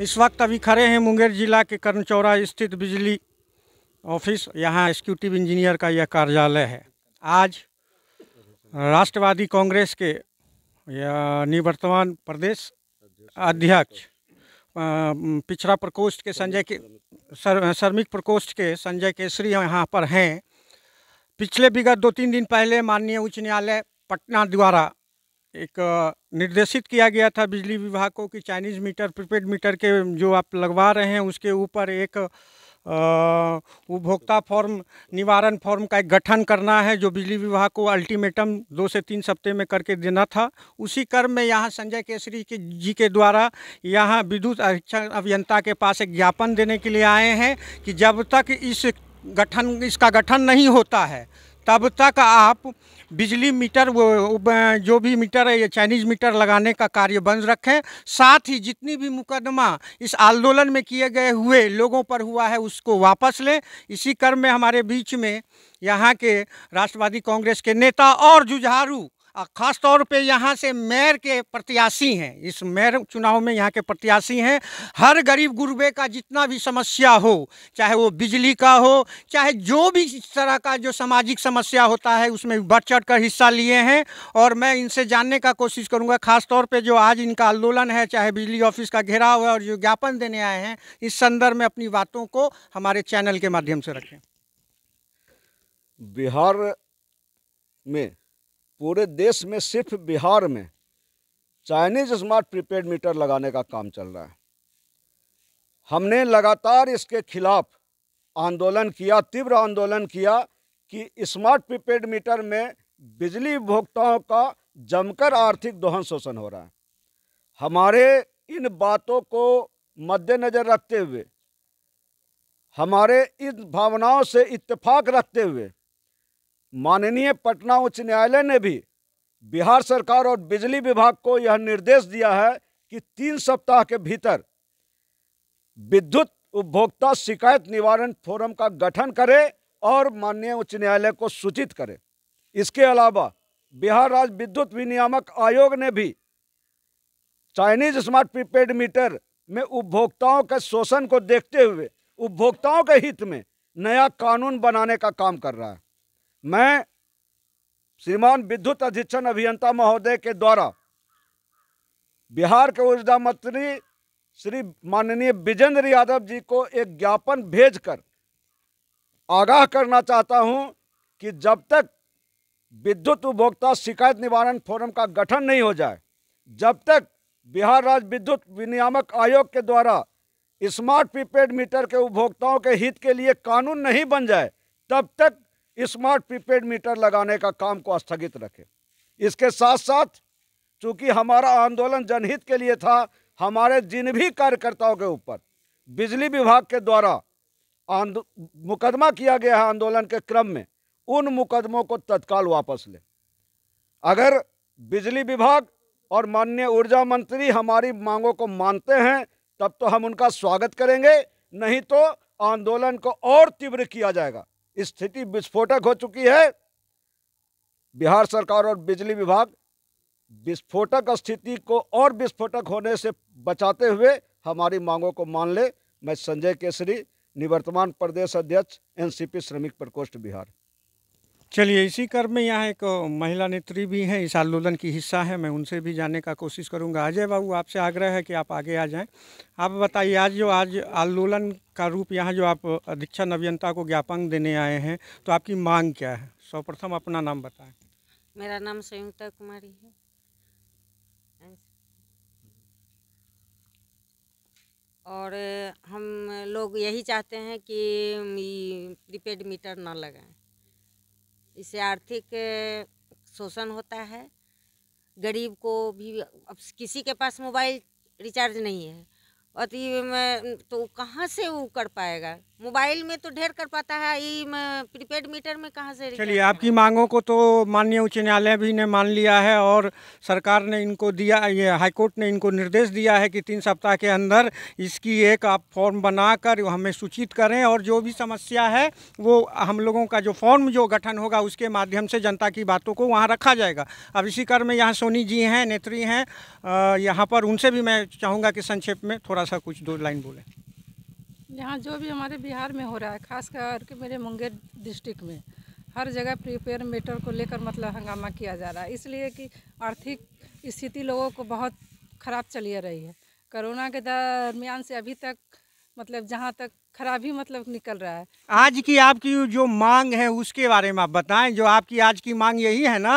इस वक्त अभी खड़े हैं मुंगेर जिला के कर्णचौरा स्थित बिजली ऑफिस यहाँ एक्सिक्यूटिव इंजीनियर का यह कार्यालय है आज राष्ट्रवादी कांग्रेस के निवर्तमान प्रदेश अध्यक्ष पिछड़ा प्रकोष्ठ के संजय के सर श्रमिक प्रकोष्ठ के संजय केसरी यहाँ पर हैं पिछले विगत दो तीन दिन पहले माननीय उच्च न्यायालय पटना द्वारा एक निर्देशित किया गया था बिजली विभाग को कि चाइनीज़ मीटर प्रीपेड मीटर के जो आप लगवा रहे हैं उसके ऊपर एक उपभोक्ता फॉर्म निवारण फॉर्म का एक गठन करना है जो बिजली विभाग को अल्टीमेटम दो से तीन सप्ते में करके देना था उसी क्रम में यहाँ संजय केसरी के जी के द्वारा यहाँ विद्युत अधीक्षण अभियंता के पास एक ज्ञापन देने के लिए आए हैं कि जब तक इस गठन इसका गठन नहीं होता है तब तक आप बिजली मीटर वो जो भी मीटर है ये चाइनीज मीटर लगाने का कार्य बंद रखें साथ ही जितनी भी मुकदमा इस आंदोलन में किए गए हुए लोगों पर हुआ है उसको वापस लें इसी क्रम में हमारे बीच में यहाँ के राष्ट्रवादी कांग्रेस के नेता और जुझारू ख़ास तौर पे यहाँ से मेयर के प्रत्याशी हैं इस मेयर चुनाव में यहाँ के प्रत्याशी हैं हर गरीब गुरबे का जितना भी समस्या हो चाहे वो बिजली का हो चाहे जो भी इस तरह का जो सामाजिक समस्या होता है उसमें बढ़ चढ़ कर हिस्सा लिए हैं और मैं इनसे जानने का कोशिश करूँगा ख़ास तौर पर जो आज इनका आंदोलन है चाहे बिजली ऑफिस का घेराव है और जो ज्ञापन देने आए हैं इस संदर्भ में अपनी बातों को हमारे चैनल के माध्यम से रखें बिहार में पूरे देश में सिर्फ बिहार में चाइनीज स्मार्ट प्रीपेड मीटर लगाने का काम चल रहा है हमने लगातार इसके खिलाफ आंदोलन किया तीव्र आंदोलन किया कि स्मार्ट प्रीपेड मीटर में बिजली उपभोक्ताओं का जमकर आर्थिक दोहन शोषण हो रहा है हमारे इन बातों को मद्देनज़र रखते हुए हमारे इन भावनाओं से इत्तेफाक रखते हुए माननीय पटना उच्च न्यायालय ने भी बिहार सरकार और बिजली विभाग को यह निर्देश दिया है कि तीन सप्ताह के भीतर विद्युत उपभोक्ता शिकायत निवारण फोरम का गठन करें और माननीय उच्च न्यायालय को सूचित करें इसके अलावा बिहार राज्य विद्युत विनियामक आयोग ने भी चाइनीज स्मार्ट प्रीपेड मीटर में उपभोक्ताओं के शोषण को देखते हुए उपभोक्ताओं के हित में नया कानून बनाने का काम कर रहा है मैं श्रीमान विद्युत अधीक्षण अभियंता महोदय के द्वारा बिहार के ऊर्जा मंत्री श्री माननीय विजेंद्र यादव जी को एक ज्ञापन भेजकर आगाह करना चाहता हूं कि जब तक विद्युत उपभोक्ता शिकायत निवारण फोरम का गठन नहीं हो जाए जब तक बिहार राज्य विद्युत विनियामक आयोग के द्वारा स्मार्ट प्रीपेड मीटर के उपभोक्ताओं के हित के लिए कानून नहीं बन जाए तब तक स्मार्ट प्रीपेड मीटर लगाने का काम को स्थगित रखें इसके साथ साथ चूंकि हमारा आंदोलन जनहित के लिए था हमारे जिन भी कार्यकर्ताओं के ऊपर बिजली विभाग के द्वारा आंदो मुकदमा किया गया है आंदोलन के क्रम में उन मुकदमों को तत्काल वापस लें अगर बिजली विभाग और माननीय ऊर्जा मंत्री हमारी मांगों को मानते हैं तब तो हम उनका स्वागत करेंगे नहीं तो आंदोलन को और तीव्र किया जाएगा स्थिति विस्फोटक हो चुकी है बिहार सरकार और बिजली विभाग विस्फोटक स्थिति को और विस्फोटक होने से बचाते हुए हमारी मांगों को मान ले मैं संजय केसरी निवर्तमान प्रदेश अध्यक्ष एनसीपी श्रमिक प्रकोष्ठ बिहार चलिए इसी क्रम में यहाँ एक महिला नेत्री भी हैं इस आंदोलन की हिस्सा है मैं उनसे भी जाने का कोशिश करूँगा अजय बाबू आपसे आग्रह है कि आप आगे आ जाएं आप बताइए आज जो आज आंदोलन का रूप यहाँ जो आप अधीक्षण अभियंता को ज्ञापन देने आए हैं तो आपकी मांग क्या है सर्वप्रथम अपना नाम बताएं मेरा नाम संयुक्ता कुमारी है और हम लोग यही चाहते हैं कि प्रीपेड मीटर ना लगाएं इससे आर्थिक शोषण होता है गरीब को भी अब किसी के पास मोबाइल रिचार्ज नहीं है अति में तो कहाँ से वो कर पाएगा मोबाइल में तो ढेर कर पाता है ये प्रीपेड मीटर में कहाँ से चलिए आपकी मांगों को तो माननीय उच्च न्यायालय भी ने मान लिया है और सरकार ने इनको दिया ये हाईकोर्ट ने इनको निर्देश दिया है कि तीन सप्ताह के अंदर इसकी एक आप फॉर्म बनाकर हमें सूचित करें और जो भी समस्या है वो हम लोगों का जो फॉर्म जो गठन होगा उसके माध्यम से जनता की बातों को वहाँ रखा जाएगा अब इसी क्रम में यहाँ सोनी जी हैं नेत्री हैं यहाँ पर उनसे भी मैं चाहूँगा कि संक्षेप में थोड़ा सा कुछ दो लाइन बोले यहाँ जो भी हमारे बिहार में हो रहा है खास करके मेरे मुंगेर डिस्ट्रिक्ट में हर जगह प्रीपेयर मेटर को लेकर मतलब हंगामा किया जा रहा है इसलिए कि आर्थिक स्थिति लोगों को बहुत ख़राब चली रही है कोरोना के दरमियान से अभी तक मतलब जहाँ तक खराबी मतलब निकल रहा है आज की आपकी जो मांग है उसके बारे में आप बताएं जो आपकी आज की मांग यही है ना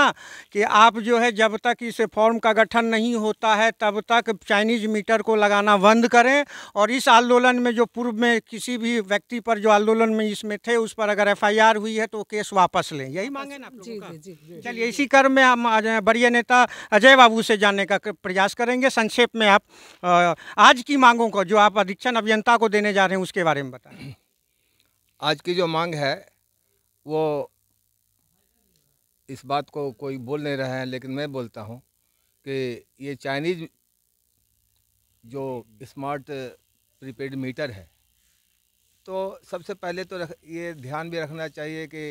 कि आप जो है जब तक इस फॉर्म का गठन नहीं होता है तब तक चाइनीज मीटर को लगाना बंद करें और इस आंदोलन में जो पूर्व में किसी भी व्यक्ति पर जो आंदोलन में इसमें थे उस पर अगर एफआईआर हुई है तो केस वापस लें यही मांगे ना आप जी, जी, जी, चलिए इसी क्रम में हम बड़ी नेता अजय बाबू से जानने का प्रयास करेंगे संक्षेप में आप आज की मांगों को जो आप अधीक्षण अभियंता को देने जा रहे हैं उसके बारे में में बताएं आज की जो मांग है वो इस बात को कोई बोल नहीं रहा है लेकिन मैं बोलता हूँ कि ये चाइनीज जो स्मार्ट प्रीपेड मीटर है तो सबसे पहले तो रख ये ध्यान भी रखना चाहिए कि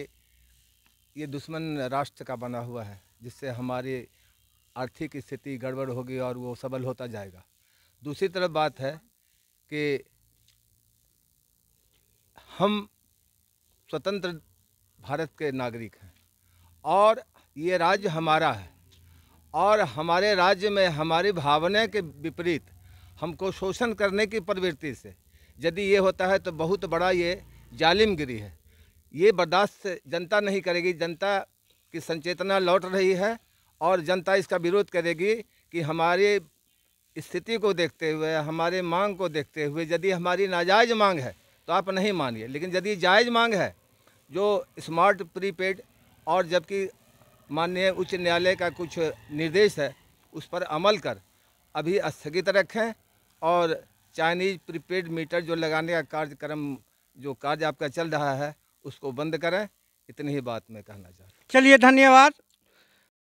ये दुश्मन राष्ट्र का बना हुआ है जिससे हमारी आर्थिक स्थिति गड़बड़ होगी और वो सबल होता जाएगा दूसरी तरफ बात है कि हम स्वतंत्र भारत के नागरिक हैं और ये राज्य हमारा है और हमारे राज्य में हमारी भावना के विपरीत हमको शोषण करने की प्रवृत्ति से यदि ये होता है तो बहुत बड़ा ये जालिमगिरी है ये बर्दाश्त जनता नहीं करेगी जनता की संचेतना लौट रही है और जनता इसका विरोध करेगी कि हमारे स्थिति को देखते हुए हमारे मांग को देखते हुए यदि हमारी नाजायज़ मांग है तो आप नहीं मानिए लेकिन यदि जायज़ मांग है जो स्मार्ट प्रीपेड और जबकि माननीय उच्च न्यायालय का कुछ निर्देश है उस पर अमल कर अभी स्थगित रखें और चाइनीज प्रीपेड मीटर जो लगाने का कार्यक्रम जो कार्य आपका चल रहा है उसको बंद करें इतनी ही बात मैं कहना चाहता हूँ चलिए धन्यवाद